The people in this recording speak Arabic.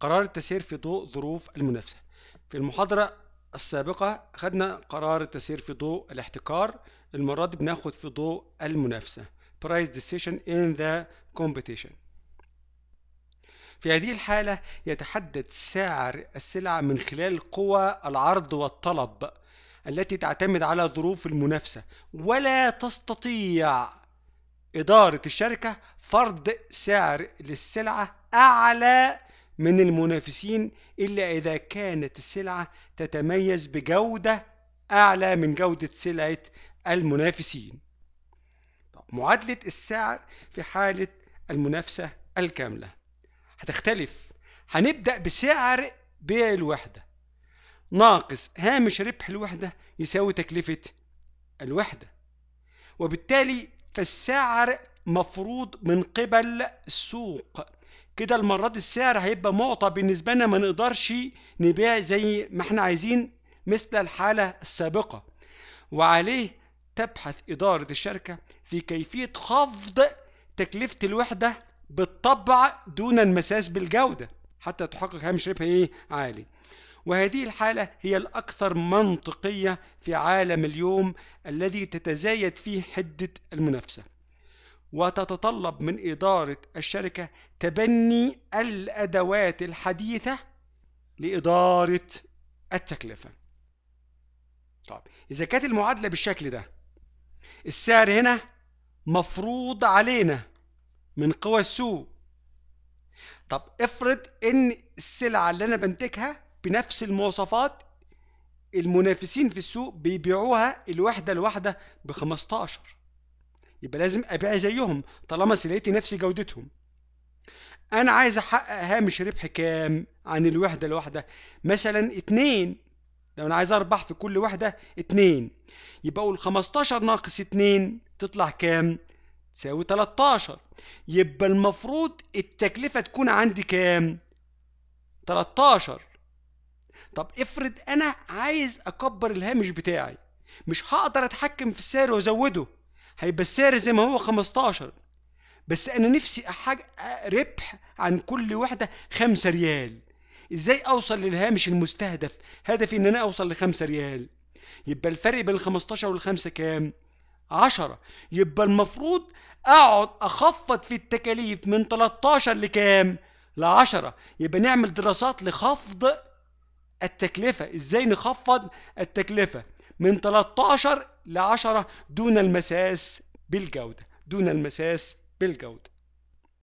قرار التسيير في ضوء ظروف المنافسة في المحاضرة السابقة خدنا قرار التسيير في ضوء الاحتكار المرة دي بناخد في ضوء المنافسة price decision in the competition في هذه الحالة يتحدد سعر السلعة من خلال قوى العرض والطلب التي تعتمد على ظروف المنافسة ولا تستطيع إدارة الشركة فرض سعر للسلعة أعلى من المنافسين إلا إذا كانت السلعة تتميز بجودة أعلى من جودة سلعة المنافسين معادلة السعر في حالة المنافسة الكاملة هتختلف هنبدأ بسعر بيع الوحدة ناقص هامش ربح الوحدة يساوي تكلفة الوحدة وبالتالي فالسعر مفروض من قبل السوق كده المرة دي السعر هيبقى معطى بالنسبة لنا ما نقدرش نبيع زي ما احنا عايزين مثل الحالة السابقة وعليه تبحث إدارة الشركة في كيفية خفض تكلفة الوحدة بالطبع دون المساس بالجودة حتى تحقق هامش ربح إيه عالي وهذه الحالة هي الأكثر منطقية في عالم اليوم الذي تتزايد فيه حدة المنافسة وتتطلب من إدارة الشركة تبني الأدوات الحديثة لإدارة التكلفة. طيب إذا كانت المعادلة بالشكل ده السعر هنا مفروض علينا من قوى السوق. طب افرض إن السلعة اللي أنا بنتجها بنفس المواصفات المنافسين في السوق بيبيعوها الوحدة الواحدة ب 15 يبقى لازم ابيع زيهم طالما سلقت نفسي جودتهم انا عايز احقق هامش ربح كام عن الوحده الواحده مثلا اتنين لو انا عايز اربح في كل وحده اتنين يبقى اقول 15 ناقص اتنين تطلع كام تساوي 13 يبقى المفروض التكلفه تكون عندي كام 13 طب افرض انا عايز اكبر الهامش بتاعي مش هقدر اتحكم في السعر وازوده هيبقى السعر زي ما هو 15 بس انا نفسي احقق ربح عن كل واحده 5 ريال ازاي اوصل للهامش المستهدف هدفي ان انا اوصل ل 5 ريال يبقى الفرق بين ال 15 وال 5 كام 10 يبقى المفروض اقعد اخفض في التكاليف من 13 لكام ل 10 يبقى نعمل دراسات لخفض التكلفه ازاي نخفض التكلفه من 13 لعشرة دون المساس بالجودة دون المساس بالجودة